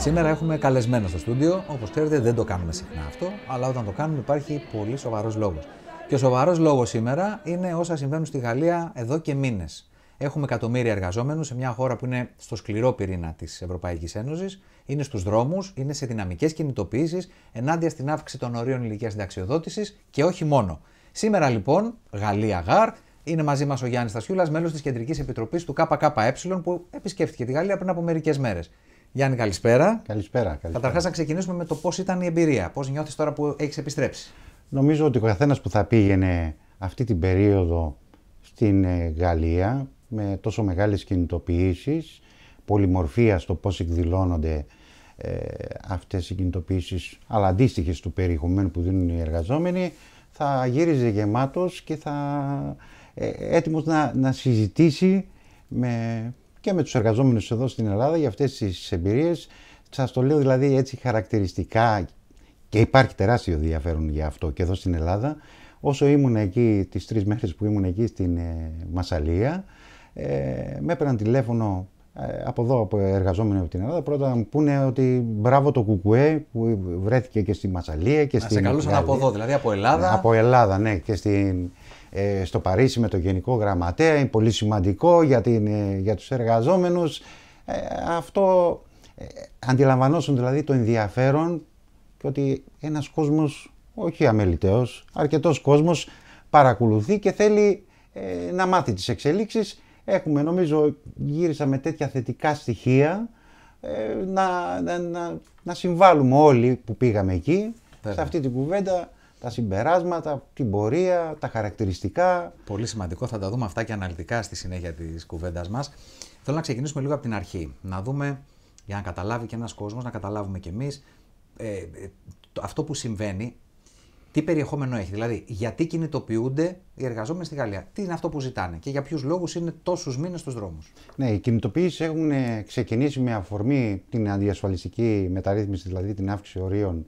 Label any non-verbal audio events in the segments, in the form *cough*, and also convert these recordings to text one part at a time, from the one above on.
Σήμερα έχουμε καλεσμένο στο στούντιο. Όπως ξέρετε, δεν το κάνουμε συχνά αυτό, αλλά όταν το κάνουμε υπάρχει πολύ σοβαρός λόγος. Και ο σοβαρός λόγος σήμερα είναι όσα συμβαίνουν στη Γαλλία εδώ και μήνες. Έχουμε εκατομμύρια εργαζόμενους σε μια χώρα που είναι στο σκληρό πυρήνα της Ευρωπαϊκής Ένωσης, είναι στους δρόμους, είναι σε δυναμικές κινητοποιήσεις ενάντια στην αύξηση των ορίων ηλικίας συνταξιοδότησης και όχι μόνο. Σήμερα λοιπόν, Γαλλία Γαρ, είναι μαζί μας ο Γιάννης Στασιούλας, μέλος της Κεντρικής Επιτροπής του ΚΚΕ που επισκέφθηκε τη Γαλλία πριν από μερικές μέρες. Γιάννη, καλησπέρα. Καλησπέρα. καλησπέρα. Καταρχάς, να ξεκινήσουμε με το πώς ήταν η εμπειρία. Πώς νιώθεις τώρα που έχεις επιστρέψει. Νομίζω ότι ο καθένας που θα πήγαινε αυτή την περίοδο στην ε, Γαλλία με τόσο μεγάλες κινητοποιήσεις, πολυμορφίας στο πώς εκδηλώνονται ε, αυτές οι κινητοποιήσεις, αλλά αντίστοιχες του περιεχομένου που δίνουν οι εργαζόμενοι, θα γύριζε γεμάτος και θα ε, ε να, να συζητήσει με και με τους εργαζόμενους εδώ στην Ελλάδα για αυτές τις εμπειρίες. Σας το λέω δηλαδή έτσι χαρακτηριστικά και υπάρχει τεράστιο ενδιαφέρον για αυτό και εδώ στην Ελλάδα. Όσο ήμουν εκεί, τις τρεις μέρες που ήμουν εκεί στην ε, Μασαλία, ε, με έπαιρναν τηλέφωνο ε, από εδώ από εργαζόμενοι από την Ελλάδα. Πρώτα μου πούνε ότι μπράβο το Κουκουέ που βρέθηκε και στη Μασαλία και στην. Σε καλούσαν από εδώ, δηλαδή από Ελλάδα. Ναι, από Ελλάδα, ναι, και στην ε, στο Παρίσι με το Γενικό Γραμματέα, είναι πολύ σημαντικό για, την, ε, για τους εργαζόμενους. Ε, αυτό αντιλαμβανώσουν δηλαδή το ενδιαφέρον και ότι ένας κόσμος, όχι αμεληταίος, αρκετός κόσμος παρακολουθεί και θέλει να μάθει τις εξελίξεις. Έχουμε νομίζω γύρισα με τέτοια θετικά στοιχεία να, να, συμβάλλουμε όλοι που πήγαμε εκεί σε αυτή την κουβέντα τα συμπεράσματα, την πορεία, τα χαρακτηριστικά. Πολύ σημαντικό, θα τα δούμε αυτά και αναλυτικά στη συνέχεια της κουβέντας μας. Θέλω να ξεκινήσουμε λίγο από την αρχή. Να δούμε, για να καταλάβει και ένας κόσμος, να καταλάβουμε κι εμείς ε, ε αυτό που συμβαίνει, τι περιεχόμενο έχει. Δηλαδή, γιατί κινητοποιούνται οι εργαζόμενοι στη Γαλλία, τι είναι αυτό που ζητάνε και για ποιους λόγους είναι τόσους μήνες στους δρόμους. Ναι, οι κινητοποιήσεις έχουν ξεκινήσει με αφορμή την αντιασφαλιστική μεταρρύθμιση, δηλαδή την αύξηση ορίων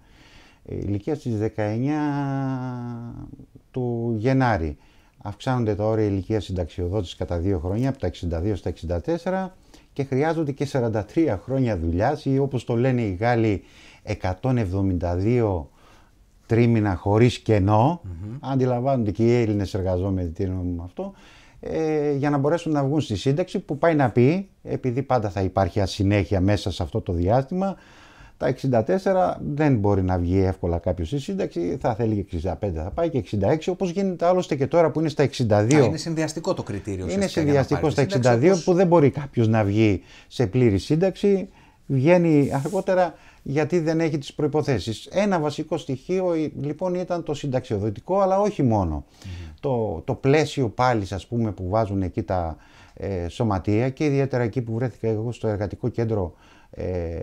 ε, ηλικία στις 19 του Γενάρη. Αυξάνονται τα όρια ηλικία συνταξιοδότησης κατά δύο χρόνια από τα 62 στα 64 και χρειάζονται και 43 χρόνια δουλειάς ή όπως το λένε οι Γάλλοι 172 τρίμηνα χωρίς κενό, mm-hmm. αντιλαμβάνονται και οι Έλληνες εργαζόμενοι τι εννοούμε αυτό, ε, για να μπορέσουν να βγουν στη σύνταξη που πάει να πει, επειδή πάντα θα υπάρχει ασυνέχεια μέσα σε αυτό το διάστημα, τα 64 δεν μπορεί να βγει εύκολα κάποιος στη σύνταξη, θα θέλει και 65, θα πάει και 66, όπως γίνεται άλλωστε και τώρα που είναι στα 62. είναι συνδυαστικό το κριτήριο. Είναι συνδυαστικό στα 62 που δεν μπορεί κάποιος να βγει σε πλήρη σύνταξη, βγαίνει αργότερα γιατί δεν έχει τις προποθέσει. Ένα βασικό στοιχείο ε, λοιπόν ήταν το συνταξιοδοτικό, αλλά όχι Το, το πλαίσιο πάλι ας πούμε που βάζουν εκεί τα ε, σωματεία και ιδιαίτερα εκεί που βρέθηκα εγώ στο εργατικό κέντρο ε,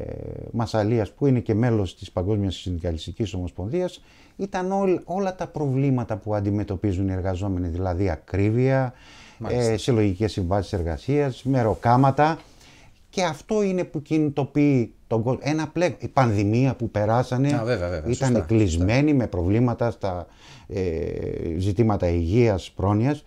Μασαλίας που είναι και μέλος της Παγκόσμιας Συνδικαλιστικής Ομοσπονδίας ήταν όλα τα προβλήματα που αντιμετωπίζουν οι εργαζόμενοι, δηλαδή ακρίβεια, ε, συλλογικές συμβάσεις εργασίας, μεροκάματα. Και αυτό είναι που κινητοποιεί τον κόσμο. Ένα Η πανδημία που περάσανε ήταν σωστά, κλεισμένη με προβλήματα στα ε, ζητήματα υγείας, πρόνοιας.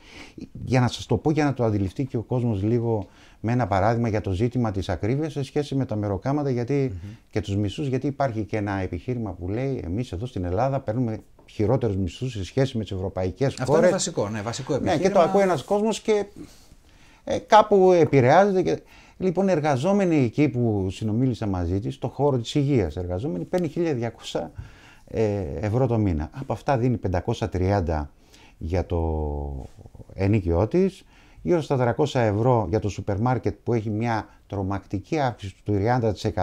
Για να σας το πω, για να το αντιληφθεί και ο κόσμος λίγο με ένα παράδειγμα για το ζήτημα της ακρίβειας σε σχέση με τα μεροκάματα γιατί, mm-hmm. και τους μισθούς, γιατί υπάρχει και ένα επιχείρημα που λέει εμείς εδώ στην Ελλάδα παίρνουμε χειρότερους μισθούς σε σχέση με τις ευρωπαϊκές Αυτό χώρες. Αυτό είναι βασικό, ναι, βασικό επιχείρημα. Ναι, και το ακούει ένας κόσμος και ε, κάπου επηρεάζεται. Και... Λοιπόν, εργαζόμενοι εκεί που συνομίλησα μαζί της, στο χώρο της υγείας, εργαζόμενοι, παίρνει 1.200 ε, ευρώ το μήνα. Από αυτά δίνει 530 για το ενίκιο της, γύρω στα 300 ευρώ για το σούπερ μάρκετ που έχει μια τρομακτική αύξηση του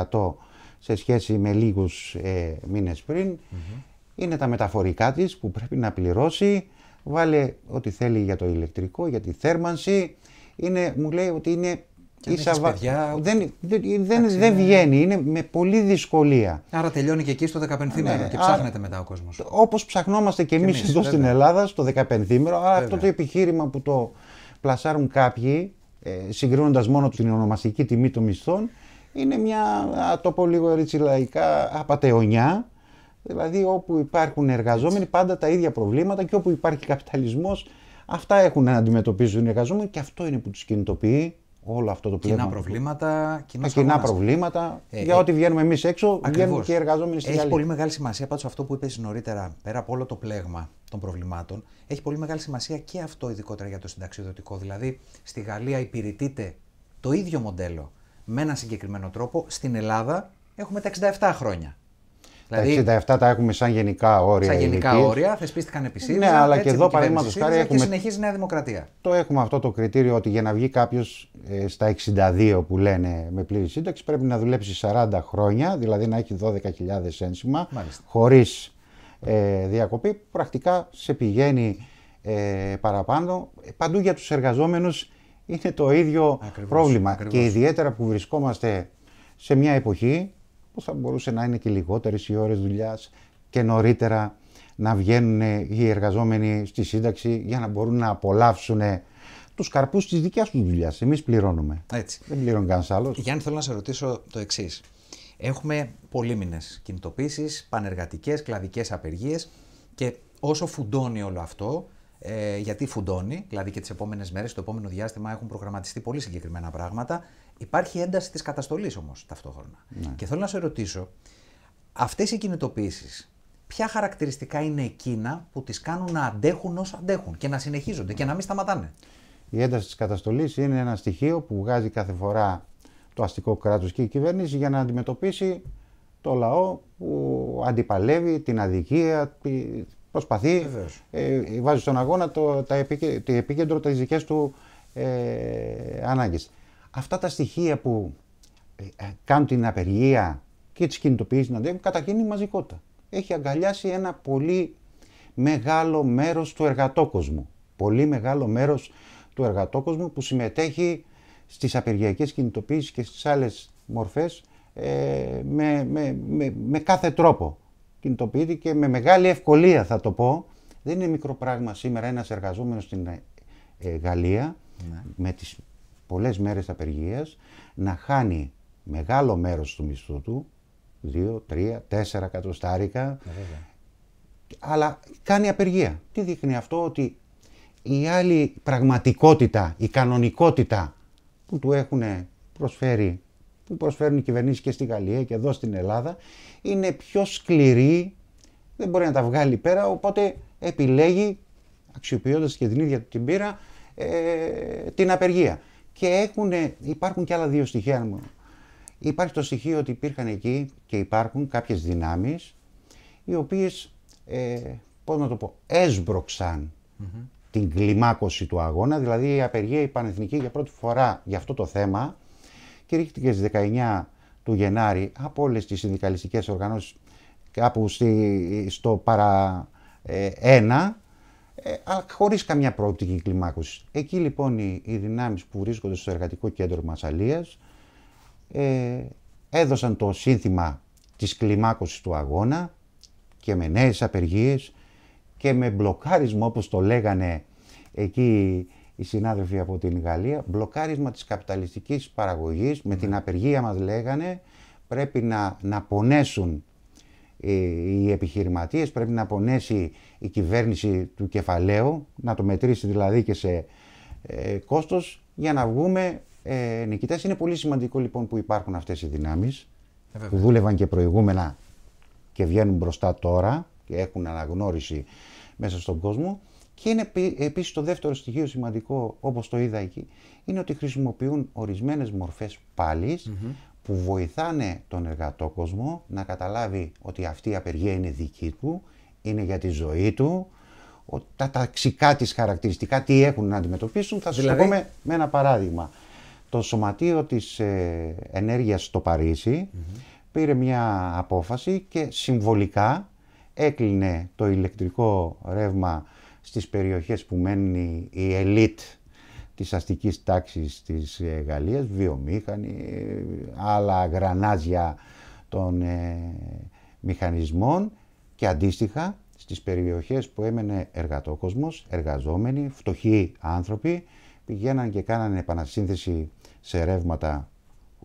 30% σε σχέση με λίγους ε, μήνες πριν. Είναι τα μεταφορικά της που πρέπει να πληρώσει, βάλε ό,τι θέλει για το ηλεκτρικό, για τη θέρμανση. Είναι, μου λέει ότι είναι και ίσα παιδιά, δεν, δεν, δεν, δεν βγαίνει, είναι με πολύ δυσκολία. Άρα τελειώνει και εκεί στο 15η μέρο και ψάχνεται μετά ο κόσμος. Όπως ψαχνόμαστε και, και εμείς εδώ στην Ελλάδα, στο 15η μέρο, αυτό το επιχείρημα που το πλασάρουν κάποιοι, ε, συγκρίνοντας μόνο την ονομαστική τιμή των μισθών, είναι μια, το πω λίγο έτσι λαϊκά, απαταιωνιά, δηλαδή όπου υπάρχουν εργαζόμενοι πάντα τα ίδια προβλήματα και όπου υπάρχει καπιταλισμός, αυτά έχουν να αντιμετωπίζουν οι εργαζόμενοι και αυτό είναι που τους κινητοποιεί όλο αυτό το πλέον. Κοινά προβλήματα, κοινά, κοινά προβλήματα. Ε, για ε, ό,τι βγαίνουμε εμείς έξω, βγαίνουν και οι εργαζόμενοι στην Έχει πολύ μεγάλη σημασία πάντως αυτό που είπες νωρίτερα, πέρα από όλο το πλέγμα των προβλημάτων, έχει πολύ μεγάλη σημασία και αυτό ειδικότερα για το συνταξιδοτικό. Δηλαδή, στη Γαλλία υπηρετείται το ίδιο μοντέλο με ένα συγκεκριμένο τρόπο. Στην Ελλάδα έχουμε τα 67 χρόνια. Δηλαδή, τα 67 τα έχουμε σαν γενικά όρια. Σαν γενικά όρια, θεσπίστηκαν επισήμω. Ναι, αλλά και εδώ παραδείγματο χάρη έχουμε. Και συνεχίζει Νέα Δημοκρατία. Το έχουμε αυτό το κριτήριο ότι για να βγει κάποιος ε, στα 62 που λένε με πλήρη σύνταξη πρέπει να δουλέψει 40 χρόνια, δηλαδή να έχει 12.000 ένσημα, χωρίς ε, διακοπή. Πρακτικά σε πηγαίνει ε, παραπάνω. Ε, παντού για τους εργαζόμενους είναι το ίδιο πρόβλημα. Ακριβώς. Και ιδιαίτερα που βρισκόμαστε σε μια εποχή που θα μπορούσε να είναι και λιγότερες οι ώρες δουλειάς και νωρίτερα να βγαίνουν οι εργαζόμενοι στη σύνταξη για να μπορούν να απολαύσουν τους καρπούς της δικιάς τους δουλειάς. Εμείς πληρώνουμε. Έτσι. Δεν πληρώνει κανένας άλλος. Γιάννη, θέλω να σε ρωτήσω το εξής. Έχουμε πολύμινες κινητοποίησεις, πανεργατικές, κλαδικές απεργίες και όσο φουντώνει όλο αυτό, ε, γιατί φουντώνει, δηλαδή και τις επόμενες μέρες, το επόμενο διάστημα έχουν προγραμματιστεί πολύ συγκεκριμένα πράγματα. Υπάρχει ένταση της καταστολής όμως ταυτόχρονα. Ναι. Και θέλω να σε ρωτήσω, αυτές οι κινητοποιήσεις, ποια χαρακτηριστικά είναι εκείνα που τις κάνουν να αντέχουν όσο αντέχουν και να συνεχίζονται και να μην σταματάνε. Η ένταση της καταστολής είναι ένα στοιχείο που βγάζει κάθε φορά το αστικό κράτος και η κυβέρνηση για να αντιμετωπίσει το λαό που αντιπαλεύει την αδικία, Προσπαθεί, ε, βάζει στον αγώνα το, τα το επίκεντρο τις δικές του ε, ανάγκες. Αυτά τα στοιχεία που ε, ε, κάνουν την απεργία και τις κινητοποιήσεις να δέχουν, καταρχήν η Έχει αγκαλιάσει ένα πολύ μεγάλο μέρος του εργατόκοσμου. Πολύ μεγάλο μέρος του εργατόκοσμου που συμμετέχει στις απεργιακές κινητοποιήσεις και στις άλλες μορφές ε, με, με κάθε τρόπο κινητοποιήθηκε με μεγάλη ευκολία θα το πω. Δεν είναι μικρό πράγμα σήμερα ένας εργαζόμενος στην ε, ε, Γαλλία ναι. με τις πολλές μέρες απεργίας να χάνει μεγάλο μέρος του μισθού του, 2, 3, 4 εκατοστάρικα, ναι, αλλά κάνει απεργία. Τι δείχνει αυτό ότι η άλλη πραγματικότητα, η κανονικότητα που του έχουν προσφέρει που προσφέρουν οι κυβερνήσεις και στη Γαλλία και εδώ στην Ελλάδα είναι πιο σκληρή, δεν μπορεί να τα βγάλει πέρα, οπότε επιλέγει, αξιοποιώντας και την ίδια την πείρα, ε, την απεργία. Και έχουν, υπάρχουν και άλλα δύο στοιχεία. Υπάρχει το στοιχείο ότι υπήρχαν εκεί και υπάρχουν κάποιες δυνάμεις οι οποίες ε, πώς να το πω, έσβρωξαν την κλιμάκωση του αγώνα, δηλαδή η απεργία η Πανεθνική για πρώτη φορά για αυτό το θέμα κηρύχθηκε στις 19 του Γενάρη από όλες τις συνδικαλιστικές οργανώσεις κάπου στο παρα ε, ένα, ε, χωρίς καμιά προοπτική κλιμάκωσης. Εκεί λοιπόν οι, οι δυνάμεις που βρίσκονται στο εργατικό κέντρο Μασαλίας ε, έδωσαν το σύνθημα της κλιμάκωσης του αγώνα και με νέες απεργίες και με μπλοκάρισμα όπως το λέγανε εκεί οι συνάδελφοι από την Γαλλία, μπλοκάρισμα της καπιταλιστικής παραγωγής, με την ναι. απεργία μας λέγανε, πρέπει να, να πονέσουν ε, οι επιχειρηματίες, πρέπει να πονέσει η κυβέρνηση του κεφαλαίου, να το μετρήσει δηλαδή και σε ε, κόστος, για να βγούμε ε, νικητές. Είναι πολύ σημαντικό λοιπόν που υπάρχουν αυτές οι δυνάμεις, που δούλευαν και προηγούμενα και βγαίνουν μπροστά τώρα και έχουν αναγνώριση μέσα στον κόσμο. Και είναι επίσης το δεύτερο στοιχείο σημαντικό, όπως το είδα εκεί, είναι ότι χρησιμοποιούν ορισμένες μορφές που βοηθάνε τον εργατό κόσμο να καταλάβει ότι αυτή η απεργία είναι δική του, είναι για τη ζωή του, τα ταξικά της χαρακτηριστικά, τι έχουν να αντιμετωπίσουν. Θα σας δηλαδή... με ένα παράδειγμα. Το Σωματείο της ε, Ενέργειας στο παρισι πήρε μια απόφαση και συμβολικά έκλεινε το ηλεκτρικό ρεύμα στις περιοχές που μένει η ελίτ της αστικής τάξης της ε, Γαλλίας, βιομήχανη, άλλα γρανάζια των ε, μηχανισμών και αντίστοιχα στις περιοχές που έμενε εργατόκοσμος, εργαζόμενοι, φτωχοί άνθρωποι, πηγαίναν και κάνανε επανασύνθεση σε ρεύματα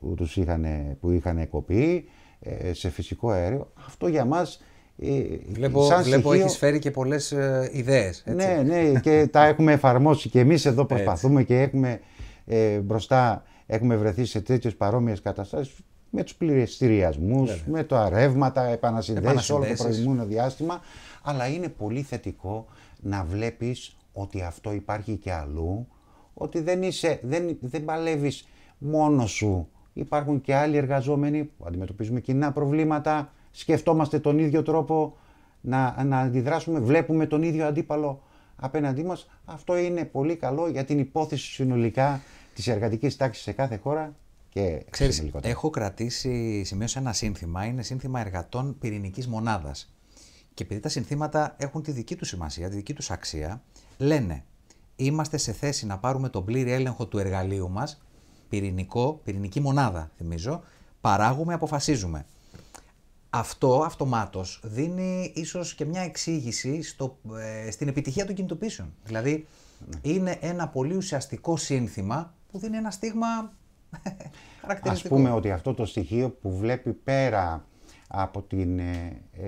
που, τους είχαν, που είχαν κοπεί, ε, σε φυσικό αέριο. Αυτό για μας ε, βλέπω, βλέπω φέρει και πολλές ε, ιδέες. Ναι, ναι και τα έχουμε εφαρμόσει και εμείς εδώ προσπαθούμε και έχουμε ε, μπροστά, έχουμε βρεθεί σε τέτοιες παρόμοιες καταστάσεις με τους πληρεστηριασμού, με τα ρεύματα, επανασυνδέσεις όλο το προηγούμενο διάστημα, αλλά είναι πολύ θετικό να βλέπεις ότι αυτό υπάρχει και αλλού, ότι δεν, είσαι, δεν, δεν παλεύεις μόνος σου. Υπάρχουν και άλλοι εργαζόμενοι που αντιμετωπίζουμε κοινά προβλήματα, σκεφτόμαστε τον ίδιο τρόπο να, να αντιδράσουμε, βλέπουμε τον ίδιο αντίπαλο απέναντί μας. Αυτό είναι πολύ καλό για την υπόθεση συνολικά της εργατικής τάξης σε κάθε χώρα και Ξέρεις, έχω κρατήσει, σε ένα σύνθημα, είναι σύνθημα εργατών πυρηνικής μονάδας. Και επειδή τα συνθήματα έχουν τη δική τους σημασία, τη δική τους αξία, λένε είμαστε σε θέση να πάρουμε τον πλήρη έλεγχο του εργαλείου μας, πυρηνικό, πυρηνική μονάδα θυμίζω, παράγουμε, αποφασίζουμε. Αυτό αυτομάτως δίνει ίσως και μια εξήγηση στο, ε, στην επιτυχία των κινητοποιήσεων. Δηλαδή ναι. είναι ένα πολύ ουσιαστικό σύνθημα που δίνει ένα στίγμα *laughs* χαρακτηριστικό. Ας πούμε ότι αυτό το στοιχείο που βλέπει πέρα από την ε, ε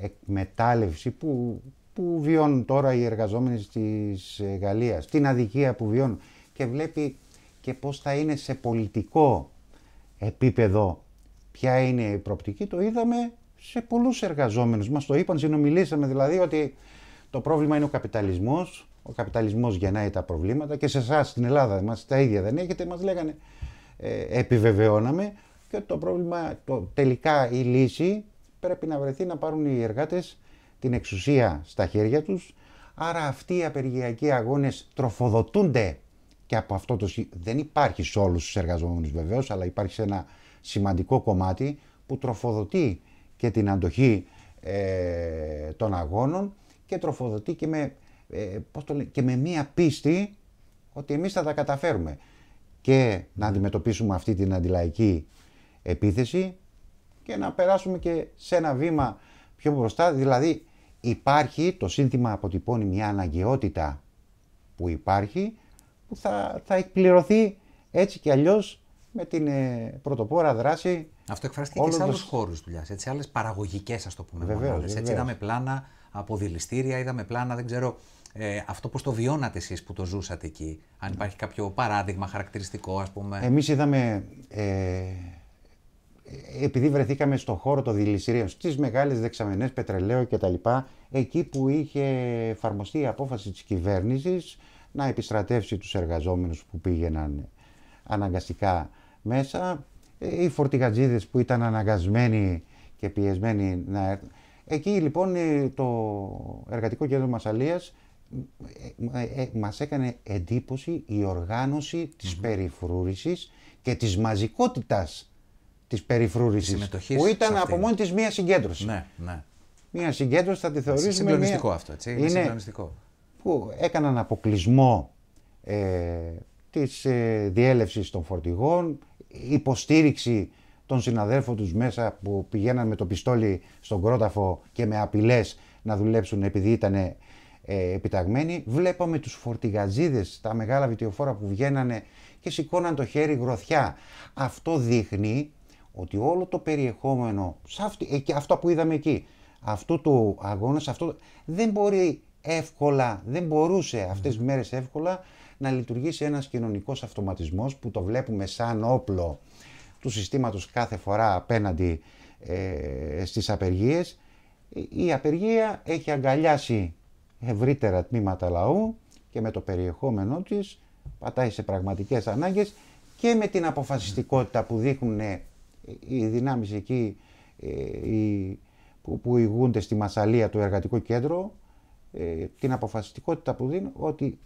εκμετάλλευση που, που βιώνουν τώρα οι εργαζόμενοι της ε, Γαλλίας, την αδικία που βιώνουν και βλέπει και πώς θα είναι σε πολιτικό επίπεδο Ποια είναι η προοπτική, το είδαμε σε πολλούς εργαζόμενους. Μας το είπαν, συνομιλήσαμε δηλαδή ότι το πρόβλημα είναι ο καπιταλισμός. Ο καπιταλισμός γεννάει τα προβλήματα και σε εσάς στην Ελλάδα μας τα ίδια δεν έχετε. Μας λέγανε, ε, επιβεβαιώναμε και το πρόβλημα, το, τελικά η λύση πρέπει να βρεθεί να πάρουν οι εργάτες την εξουσία στα χέρια τους. Άρα αυτοί οι απεργιακοί αγώνες τροφοδοτούνται και από αυτό το. Δεν υπάρχει σε όλους τους εργαζόμενους βεβαίως, αλλά υπάρχει ένα σημαντικό κομμάτι που τροφοδοτεί και την αντοχή ε, των αγώνων και τροφοδοτεί και με, ε, το και με μία πίστη ότι εμείς θα τα καταφέρουμε και να ναι. αντιμετωπίσουμε αυτή την αντιλαϊκή επίθεση και να περάσουμε και σε ένα βήμα πιο μπροστά. Δηλαδή υπάρχει, το σύνθημα αποτυπώνει μια αναγκαιότητα που υπάρχει που θα, θα εκπληρωθεί έτσι και αλλιώς με την ε, πρωτοπόρα δράση. Αυτό εκφράστηκε και σε άλλου χώρους δουλειάς, σε άλλες παραγωγικές, ας το πούμε. Βεβαίως, Έτσι, είδαμε πλάνα από δηληστήρια, είδαμε πλάνα, δεν ξέρω ε, αυτό πώς το βιώνατε εσείς που το ζούσατε εκεί, αν υπάρχει κάποιο παράδειγμα χαρακτηριστικό, ας πούμε. Εμείς είδαμε. Ε, ε, επειδή βρεθήκαμε στον χώρο των δηληστηρίων, στις μεγάλες δεξαμενές πετρελαίου κτλ., εκεί που είχε εφαρμοστεί η απόφαση της κυβέρνησης να επιστρατεύσει τους εργαζόμενους που πήγαιναν αναγκαστικά μέσα, ε, οι φορτηγατζίδες που ήταν αναγκασμένοι και πιεσμένοι να έρθουν. Εκεί λοιπόν ε, το εργατικό κέντρο Μασαλίας ε, μας έκανε εντύπωση η οργάνωση της mm περιφρούρησης και της μαζικότητας της περιφρούρησης που ήταν από μόνη της μία συγκέντρωση. Ναι, ναι. Μία συγκέντρωση θα τη θεωρήσουμε... Είναι συγκλονιστικό αυτό, έτσι. Είναι, είναι Που έκαναν αποκλεισμό ε, της διέλευσης των φορτηγών, υποστήριξη των συναδέλφων τους μέσα που πηγαίναν με το πιστόλι στον κρόταφο και με απειλές να δουλέψουν επειδή ήταν ε, επιταγμένοι. Βλέπαμε τους φορτηγαζίδες, τα μεγάλα βιτιοφόρα που βγαίνανε και σηκώναν το χέρι γροθιά. Αυτό δείχνει ότι όλο το περιεχόμενο, ε, και αυτό που είδαμε εκεί, αυτού του αγώνα, αυτό, δεν μπορεί εύκολα, δεν μπορούσε αυτές τις μέρες εύκολα να λειτουργήσει ένας κοινωνικός αυτοματισμός που το βλέπουμε σαν όπλο του συστήματος κάθε φορά απέναντι ε, στις απεργίες. Η απεργία έχει αγκαλιάσει ευρύτερα τμήματα λαού και με το περιεχόμενό της πατάει σε πραγματικές ανάγκες και με την αποφασιστικότητα που δείχνουν ε, οι δυνάμεις εκεί ε, που, που ηγούνται στη Μασαλία του εργατικού κέντρου, ε, την αποφασιστικότητα που δίνουν ότι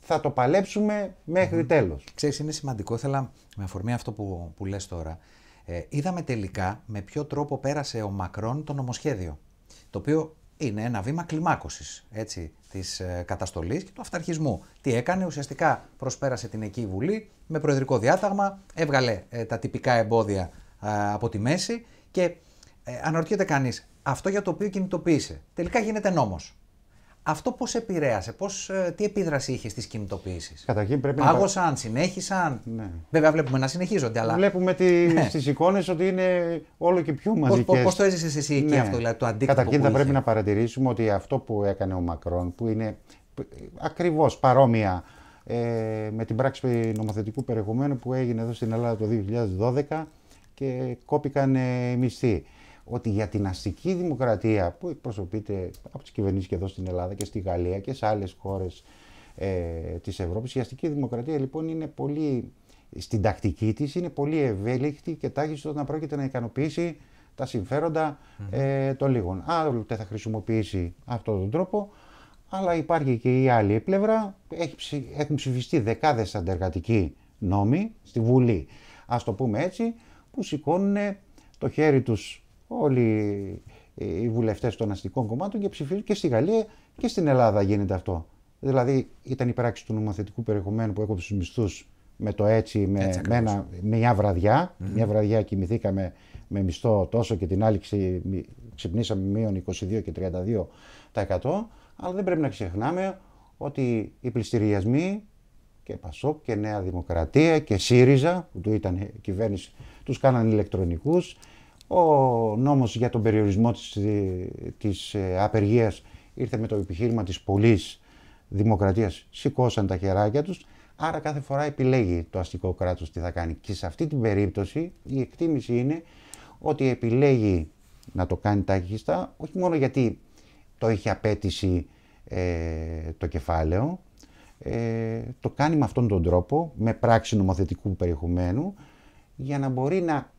θα το παλέψουμε μέχρι mm-hmm. τέλος. Ξέρεις, είναι σημαντικό, ήθελα με αφορμή αυτό που, που λες τώρα, ε, είδαμε τελικά με ποιο τρόπο πέρασε ο Μακρόν το νομοσχέδιο, το οποίο είναι ένα βήμα κλιμάκωσης έτσι, της ε, καταστολής και του αυταρχισμού. Τι έκανε, ουσιαστικά προσπέρασε την εκεί Βουλή με προεδρικό διάταγμα, έβγαλε ε, τα τυπικά εμπόδια από τη μέση και αναρωτιέται κανείς, αυτό για το οποίο κινητοποίησε, τελικά γίνεται νόμος. Αυτό πώς επηρέασε, πώς, ε, τι επίδραση είχε στις κινητοποιήσεις. Καταρχήν πρέπει Άγωσαν, να. συνέχισαν. Ναι. Βέβαια, βλέπουμε να συνεχίζονται, αλλά. Βλέπουμε τι ναι. στις εικόνες ότι είναι όλο και πιο μαζικές. Πώς το έζησες εσύ εκεί ναι. αυτό, δηλαδή το αντίκτυπο. Καταρχήν θα πρέπει να παρατηρήσουμε ότι αυτό που έκανε ο Μακρόν, που είναι ακριβώς παρόμοια ε, με την πράξη νομοθετικού περιεχομένου που έγινε εδώ στην Ελλάδα το 2012 και κόπηκαν ε, οι μισθοί ότι για την αστική δημοκρατία που εκπροσωπείται από τις κυβερνήσεις και εδώ στην Ελλάδα και στη Γαλλία και σε άλλες χώρες ε, της Ευρώπης, η αστική δημοκρατία λοιπόν είναι πολύ, στην τακτική της είναι πολύ ευέλικτη και τάχιστο όταν πρόκειται να ικανοποιήσει τα συμφέροντα mm-hmm. ε, των λίγων. Άλλοτε θα χρησιμοποιήσει αυτόν τον τρόπο, αλλά υπάρχει και η άλλη πλευρά. Έχει, έχουν ψηφιστεί δεκάδες αντεργατικοί νόμοι στη Βουλή, ας το πούμε έτσι, που σηκώνουν το χέρι τους όλοι οι βουλευτές των αστικών κομμάτων και ψηφίζουν και στη Γαλλία και στην Ελλάδα γίνεται αυτό. Δηλαδή ήταν η πράξη του νομοθετικού περιεχομένου που έκοψε τους μισθούς με το έτσι, με, έτσι με ένα, μια βραδιά. Mm-hmm. Μια βραδιά κοιμηθήκαμε με μισθό τόσο και την άλλη ξυπνήσαμε μείον 22 και 32%. Αλλά δεν πρέπει να ξεχνάμε ότι οι πληστηριασμοί και Πασόκ και Νέα Δημοκρατία και ΣΥΡΙΖΑ που του ήταν κυβέρνηση, τους κάνανε ηλεκτρονικούς. Ο νόμος για τον περιορισμό της, της ε, απεργίας ήρθε με το επιχείρημα της πολλής δημοκρατίας, σηκώσαν τα χεράκια τους, άρα κάθε φορά επιλέγει το αστικό κράτος τι θα κάνει. Και σε αυτή την περίπτωση η εκτίμηση είναι ότι επιλέγει να το κάνει τάχιστα, όχι μόνο γιατί το έχει απέτηση ε, το κεφάλαιο, ε, το κάνει με αυτόν τον τρόπο, με πράξη νομοθετικού περιεχομένου, για να μπορεί να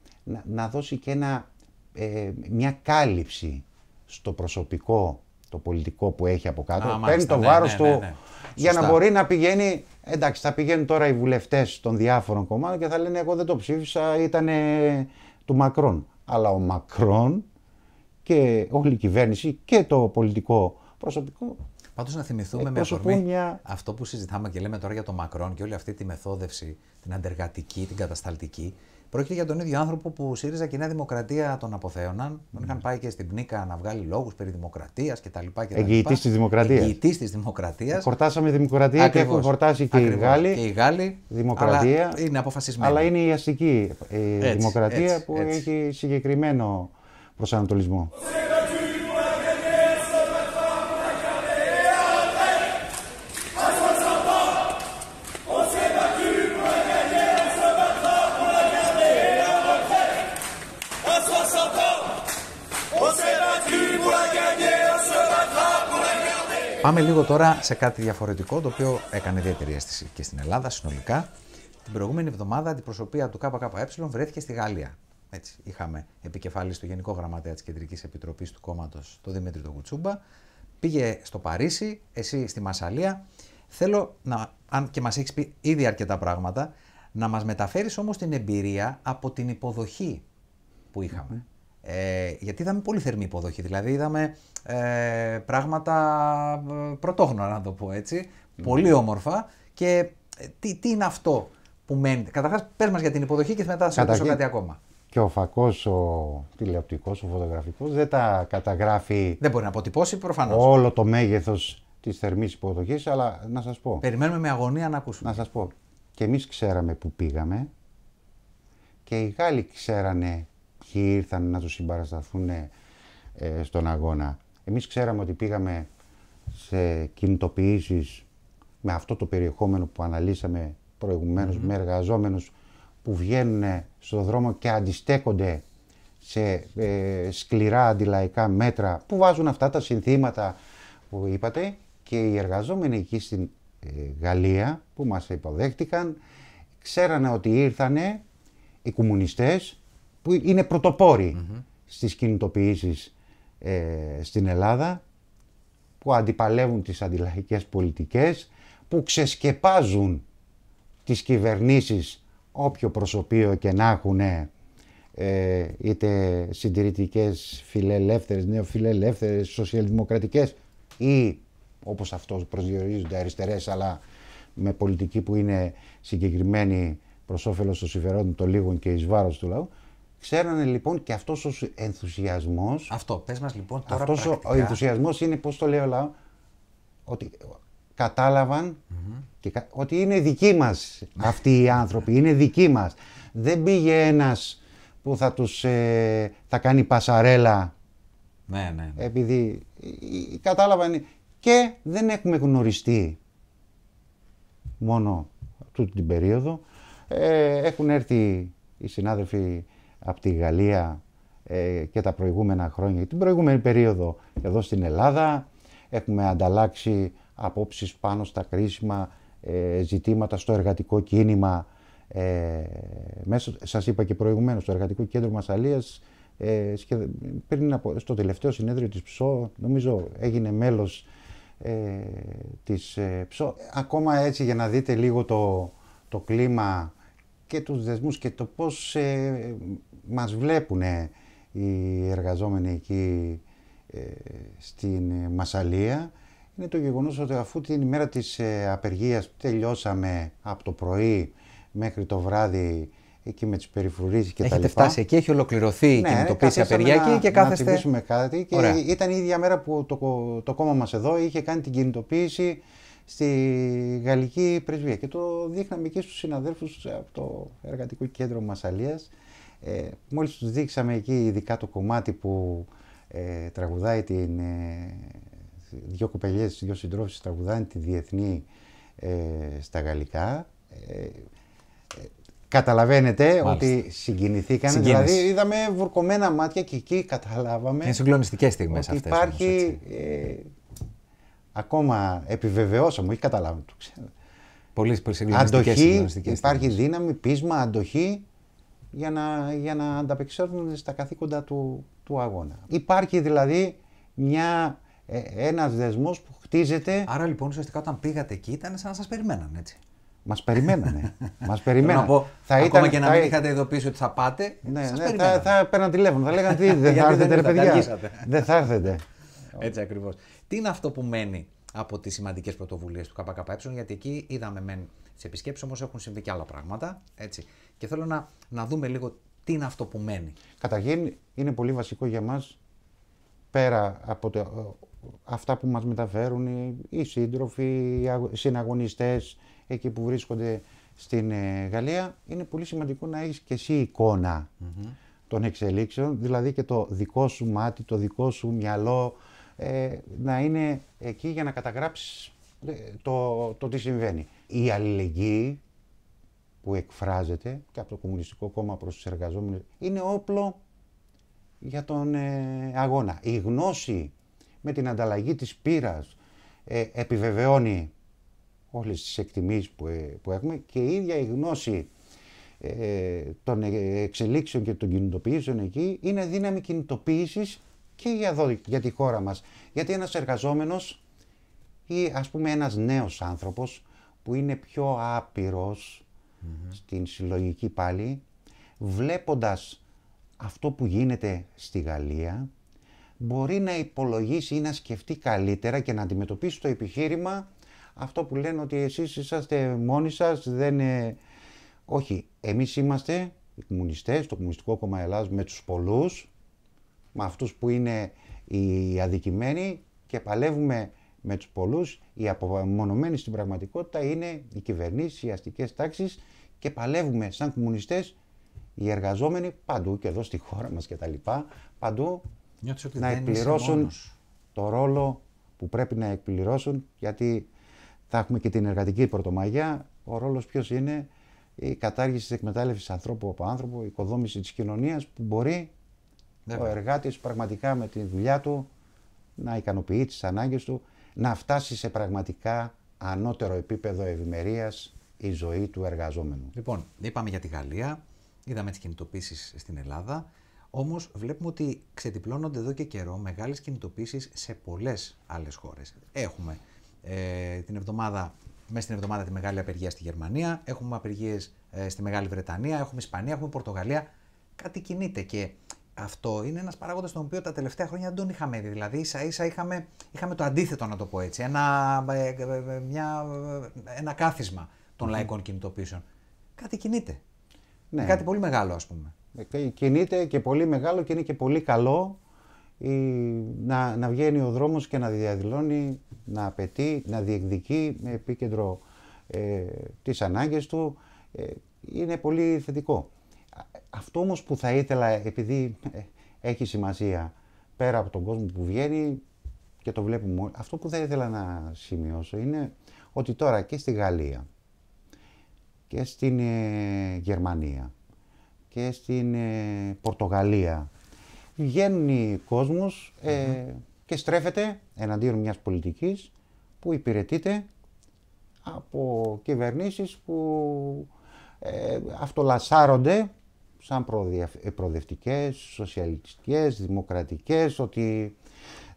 να, δώσει και ένα, ε, μια κάλυψη στο προσωπικό, το πολιτικό που έχει από κάτω. παίρνει το ναι, βάρος ναι, του ναι, ναι. για να μπορεί να πηγαίνει. Εντάξει, θα πηγαίνουν τώρα οι βουλευτές των διάφορων κομμάτων και θα λένε: Εγώ δεν το ψήφισα, ήταν του Μακρόν. Αλλά ο Μακρόν και όλη η κυβέρνηση και το πολιτικό προσωπικό. Πάντως να θυμηθούμε με αφορμή μια... αυτό που συζητάμε και λέμε τώρα για το Μακρόν και όλη αυτή τη μεθόδευση, την αντεργατική, την κατασταλτική, Πρόκειται για τον ίδιο άνθρωπο που ΣΥΡΙΖΑ και η Δημοκρατία τον αποθέωναν. Τον είχαν mm. πάει και στην πνίκα να βγάλει λόγους περί δημοκρατίας κτλ. Εγγυητή της δημοκρατίας. Εγγυητής της δημοκρατίας. Χορτάσαμε δημοκρατία και έχουν χορτάσει και οι Γάλλοι. Και οι Γάλλοι. Δημοκρατία. Αλλά είναι αποφασισμένοι. Αλλά είναι η αστική ε, δημοκρατία που έχει συγκεκριμένο προσανατολισμό. Πάμε λίγο τώρα σε κάτι διαφορετικό, το οποίο έκανε ιδιαίτερη αίσθηση και στην Ελλάδα συνολικά. Την προηγούμενη εβδομάδα, την προσωπία του ΚΚΕ βρέθηκε στη Γαλλία. Έτσι, είχαμε επικεφαλής στο Γενικό Γραμματέα της Κεντρικής Επιτροπής του Κόμματος, τον Δημήτρη τον Κουτσούμπα. Πήγε στο Παρίσι, εσύ στη Μασαλία. Θέλω να, αν και μας έχεις πει ήδη αρκετά πράγματα, να μας μεταφέρεις όμως την εμπειρία από την υποδοχή που ειχαμε ε, γιατί είδαμε πολύ θερμή υποδοχή. Δηλαδή, είδαμε ε, πράγματα ε, πρωτόγνωρα, να το πω έτσι. Πολύ όμορφα. Και ε, τι, τι είναι αυτό που μένει. Καταρχάς, πες μας για την υποδοχή και μετά θα σου πω κάτι ακόμα. Και ο φακός, ο τηλεοπτικός, ο φωτογραφικός δεν τα καταγράφει. Δεν μπορεί να αποτυπώσει προφανώς. Όλο το μέγεθος της θερμής υποδοχής, αλλά να σας πω. Περιμένουμε με αγωνία να ακούσουμε. Να σας πω. Και εμείς ξέραμε που πήγαμε και οι Γάλλοι ξέρανε ήρθαν να τους συμπαρασταθούν ε, ε, στον αγώνα. Εμείς ξέραμε ότι πήγαμε σε κινητοποιήσεις με αυτό το περιεχόμενο που αναλύσαμε με εργαζόμενους που βγαίνουν στο δρόμο και αντιστέκονται σε ε, σκληρά αντιλαϊκά μέτρα που βάζουν αυτά τα συνθήματα που είπατε και οι εργαζόμενοι εκεί στην Γαλλία που μας υποδέχτηκαν ξέρανε ότι ήρθανε οι κομμουνιστές που είναι πρωτοπόροι στις κινητοποιήσεις ε, στην Ελλάδα, που αντιπαλεύουν τις αντιλαϊκές πολιτικές, που ξεσκεπάζουν τις κυβερνήσεις όποιο προσωπείο και να έχουν ε, είτε συντηρητικές φιλελεύθερες, νεοφιλελεύθερες, σοσιαλδημοκρατικές ή όπως αυτός προσδιορίζονται αριστερές αλλά με πολιτική που είναι συγκεκριμένη προς όφελος των συμφερόντων των λίγων και εις του λαού Ξέρανε λοιπόν και αυτός ο ενθουσιασμός. Αυτό, πες μας λοιπόν τώρα αυτός ο ενθουσιασμός είναι, πώς το λέει ο λαό, ότι και, ότι είναι δικοί μας ναι. αυτοί οι άνθρωποι, είναι δικοί μας. Δεν πήγε ένας που θα τους ε, θα κάνει πασαρέλα ναι, ναι, ναι. επειδή κατάλαβαν και δεν έχουμε γνωριστεί μόνο τούτη την περίοδο. Ε, έχουν έρθει οι συνάδελφοι από τη Γαλλία ε, και τα προηγούμενα χρόνια, την προηγούμενη περίοδο εδώ στην Ελλάδα. Έχουμε ανταλλάξει απόψεις πάνω στα κρίσιμα ε, ζητήματα στο εργατικό κίνημα. Ε, μέσα, σας είπα και προηγουμένως, στο εργατικό κέντρο Μασαλίας, ε, πριν από, στο τελευταίο συνέδριο της ΨΟ, νομίζω έγινε μέλος ε, της ε, ΨΟ. Ακόμα έτσι για να δείτε λίγο το, το κλίμα και τους δεσμούς και το πώς ε, μας βλέπουν οι εργαζόμενοι εκεί ε, στην Μασαλία είναι το γεγονός ότι αφού την ημέρα της ε, απεργίας τελειώσαμε από το πρωί μέχρι το βράδυ εκεί με τις περιφρουρήσεις και Έχετε τα λοιπά. φτάσει εκεί, έχει ολοκληρωθεί η ναι, κινητοποίηση απεργιακή και κάθεστε... Να θυμίσουμε κάτι και ήταν η ίδια μέρα που το, το κόμμα μας εδώ είχε κάνει την κινητοποίηση στη γαλλική πρεσβεία και το δείχναμε εκεί στους συναδέλφους από το εργατικό κέντρο Μασαλίας ε, μόλις τους δείξαμε εκεί ειδικά το κομμάτι που ε, τραγουδάει την, ε, δύο κοπελιές, δύο συντρόφισσες τραγουδάνε τη διεθνή ε, στα γαλλικά. Ε, ε Καταλαβαίνετε ότι συγκινηθήκανε. Συγκίνηση. Δηλαδή, είδαμε βουρκωμένα μάτια και εκεί καταλάβαμε. Είναι συγκλονιστικές στιγμές αυτές Υπάρχει. Όμως, Ε, ακόμα επιβεβαιώσαμε, όχι καταλάβαμε. Πολύ, πολύ συγκλονιστικές. Αντοχή, υπάρχει δύναμη, πείσμα, αντοχή για να, για να ανταπεξέλθουν στα καθήκοντα του, του αγώνα. Υπάρχει δηλαδή μια, ε, ένας δεσμός που χτίζεται... Άρα λοιπόν ουσιαστικά όταν πήγατε εκεί ήταν σαν να σας περιμέναν έτσι. Μας περιμένανε. Μας περιμένανε. ακόμα ήταν, και να μην είχατε ειδοποιήσει ότι θα πάτε. Ναι, σας ναι, θα, θα παίρναν τηλέφωνο. Θα λέγανε τι, *laughs* δεν θα έρθετε, ρε παιδιά. δεν θα έρθετε. Έτσι ακριβώς. Τι είναι αυτό που μένει από τις σημαντικές πρωτοβουλίες του ΚΚΕ, γιατί εκεί είδαμε μεν σε επισκέψεις όμως έχουν συμβεί και άλλα πράγματα. Έτσι. Και θέλω να, να δούμε λίγο τι είναι αυτό που μένει. Καταρχήν είναι πολύ βασικό για μας πέρα από αυτά που μας μεταφέρουν οι σύντροφοι, οι συναγωνιστές εκεί που βρίσκονται στην ε, Γαλλία, είναι πολύ σημαντικό να έχεις και εσύ των εξελίξεων, δηλαδή και το δικό σου μάτι, το δικό σου μυαλό ε, να είναι εκεί για να καταγράψεις ε, το, το τι συμβαίνει η αλληλεγγύη που εκφράζεται και από το Κομμουνιστικό Κόμμα προς τους εργαζόμενους είναι όπλο για τον ε, αγώνα. Η γνώση με την ανταλλαγή της πείρας ε, επιβεβαιώνει όλες τις εκτιμήσεις που, ε, έχουμε και η ίδια η γνώση ε, των εξελίξεων και των κινητοποιήσεων εκεί είναι δύναμη κινητοποίησης και για, για τη χώρα μας. Γιατί ένας εργαζόμενος ή ας πούμε ένας νέος άνθρωπος που είναι πιο απειρος στην συλλογική πάλι, βλέποντας αυτό που γίνεται στη Γαλλία, μπορεί να υπολογίσει ή να σκεφτεί καλύτερα και να αντιμετωπίσει το επιχείρημα αυτό που λένε ότι εσείς είσαστε μόνοι σας, δεν... είναι Όχι, εμείς είμαστε οι κομμουνιστές, το Κομμουνιστικό Κόμμα Ελλάς, με τους πολλούς, με αυτούς που είναι οι αδικημένοι και παλεύουμε με τους πολλούς, οι απομονωμένοι στην πραγματικότητα είναι οι κυβερνήσεις, οι αστικές τάξεις και παλεύουμε σαν κομμουνιστές οι εργαζόμενοι παντού και εδώ στη χώρα μας και τα λοιπά, παντού να εκπληρώσουν το ρόλο που πρέπει να εκπληρώσουν γιατί θα έχουμε και την εργατική πρωτομαγιά, ο ρόλος ποιος είναι η κατάργηση της εκμετάλλευσης ανθρώπου από άνθρωπο, η οικοδόμηση της κοινωνίας που μπορεί Βέβαια. ο εργάτης πραγματικά με τη δουλειά του να ικανοποιεί τις ανάγκες του να φτάσει σε πραγματικά ανώτερο επίπεδο ευημερίας η ζωή του εργαζόμενου. Λοιπόν, είπαμε για τη Γαλλία, είδαμε τις κινητοποίησεις στην Ελλάδα. Όμως βλέπουμε ότι ξεδιπλώνονται εδώ και καιρό μεγάλες κινητοποίησεις σε πολλές άλλες χώρες. Έχουμε ε, την εβδομάδα, μέσα στην εβδομάδα τη μεγάλη απεργία στη Γερμανία, έχουμε απεργίες ε, στη Μεγάλη Βρετανία, έχουμε Ισπανία, έχουμε Πορτογαλία. Κάτι κινείται και αυτό είναι ένας παράγοντας τον οποίο τα τελευταία χρόνια δεν τον είχαμε δει. Δηλαδή, ίσα ίσα είχαμε, είχαμε το αντίθετο, να το πω έτσι. Ένα, ε, ε, ε, μια, ένα κάθισμα των mm λαϊκών κινητοποιήσεων. Κάτι κινείται. Ναι. Κάτι πολύ μεγάλο, ας πούμε. Κινείται και πολύ μεγάλο και είναι και πολύ καλό να, να βγαίνει ο δρόμος και να διαδηλώνει, να απαιτεί, να διεκδικεί με επίκεντρο ε, τις ανάγκες του. είναι πολύ θετικό. Αυτό όμως που θα ήθελα, επειδή ε, έχει σημασία πέρα από τον κόσμο που βγαίνει και το βλέπουμε αυτό που θα ήθελα να σημειώσω είναι ότι τώρα και στη Γαλλία και στην ε, Γερμανία και στην ε, Πορτογαλία οι κόσμος και στρέφεται εναντίον μιας πολιτικής που υπηρετείται από κυβερνήσεις που αυτολασάρονται σαν ε, προοδευτικές, σοσιαλιστικές, δημοκρατικές, ότι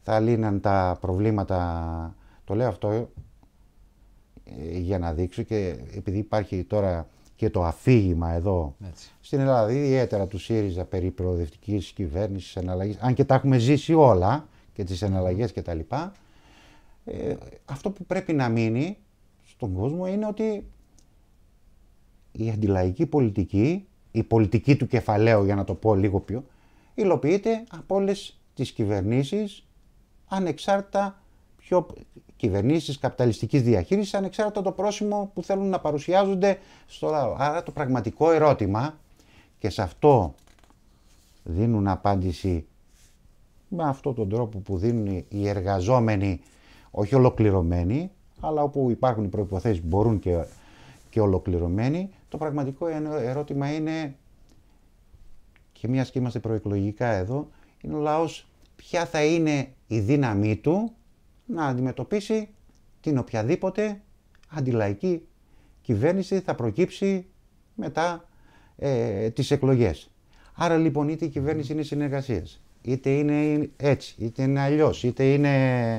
θα λύναν τα προβλήματα. Το λέω αυτό ε, για να δείξω και επειδή υπάρχει τώρα και το αφήγημα εδώ στην Ελλάδα, ιδιαίτερα του ΣΥΡΙΖΑ περί προοδευτικής κυβέρνησης, εναλλαγής, αν και τα έχουμε ζήσει όλα και τις εναλλαγές και τα λοιπά, ε, αυτό που πρέπει να μείνει στον κόσμο είναι ότι η αντιλαϊκή πολιτική η πολιτική του κεφαλαίου, για να το πω λίγο πιο, υλοποιείται από όλες τις κυβερνήσεις, ανεξάρτητα πιο κυβερνήσεις καπιταλιστικής διαχείρισης, ανεξάρτητα το πρόσημο που θέλουν να παρουσιάζονται στο λαό. Άρα το πραγματικό ερώτημα, και σε αυτό δίνουν απάντηση με αυτόν τον τρόπο που δίνουν οι εργαζόμενοι, όχι ολοκληρωμένοι, αλλά όπου υπάρχουν οι προϋποθέσεις μπορούν και και ολοκληρωμένη. Το πραγματικό ερώτημα είναι, και μία και είμαστε προεκλογικά εδώ, είναι ο λαός ποια θα είναι η δύναμή του να αντιμετωπίσει την οποιαδήποτε αντιλαϊκή κυβέρνηση θα προκύψει μετά ε, τις εκλογές. Άρα λοιπόν είτε η κυβέρνηση είναι συνεργασίες, είτε είναι έτσι, είτε είναι αλλιώς, είτε είναι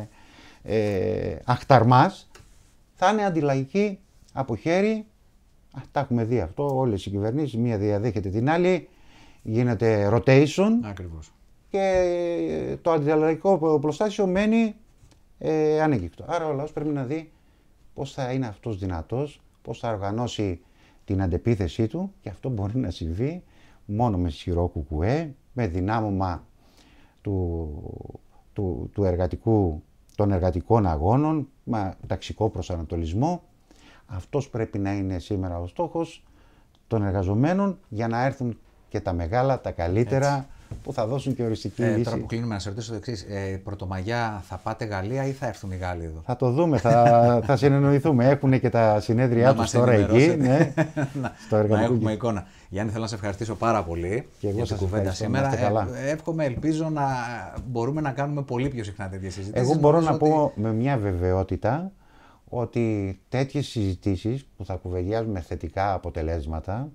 ε, αχταρμάς, θα είναι αντιλαϊκή από χέρι. Α, τα έχουμε δει αυτό όλες οι κυβερνήσεις, μία διαδέχεται την άλλη, γίνεται rotation Ακριβώς. και ε, το αντιδαλλαγικό προστάσιο μένει ε, ανέγκυκτο. Άρα ο λαός πρέπει να δει πώς θα είναι αυτός δυνατός, πώς θα οργανώσει την αντεπίθεσή του και αυτό μπορεί να συμβεί μόνο με σιρό κουκουέ, με δυνάμωμα του, του, του εργατικού, των εργατικών αγώνων, με ταξικό προσανατολισμό αυτός πρέπει να είναι σήμερα ο στόχος των εργαζομένων για να έρθουν και τα μεγάλα, τα καλύτερα που θα δώσουν και οριστική ε, λύση. Τώρα που κλείνουμε να σε ρωτήσω το εξής. Ε, πρωτομαγιά θα πάτε Γαλλία ή θα έρθουν οι Γάλλοι εδώ. Θα το δούμε, θα, θα συνεννοηθούμε. Έχουν και τα συνέδριά του τώρα εκεί. Ναι, *laughs* στο να έχουμε εικόνα. Γιάννη, θέλω να σε ευχαριστήσω πάρα πολύ και εγώ για την κουβέντα σήμερα. Ε, εύχομαι, ελπίζω να μπορούμε να κάνουμε πολύ πιο συχνά τέτοιες συζητήσεις. Εγώ μπορώ να, πω με μια βεβαιότητα ότι τέτοιες συζητήσεις που θα κουβεντιάζουν θετικά αποτελέσματα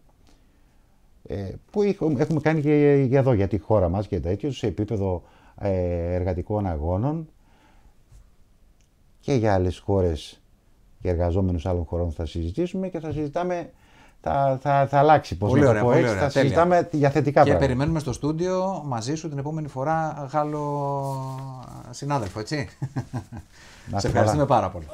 ε, που έχουμε κάνει και εδώ για τη χώρα μας και τέτοιο σε επίπεδο ε, εργατικών αγώνων και για άλλες χώρες και εργαζόμενους άλλων χωρών θα συζητήσουμε και θα συζητάμε θα, θα, θα αλλάξει πώς πολύ το πω, θα τέλεια. συζητάμε για θετικά πράγματα. Και περιμένουμε στο στούντιο μαζί σου την επόμενη φορά Γάλλο συνάδελφο, έτσι. σε ευχαριστούμε πάρα πολύ.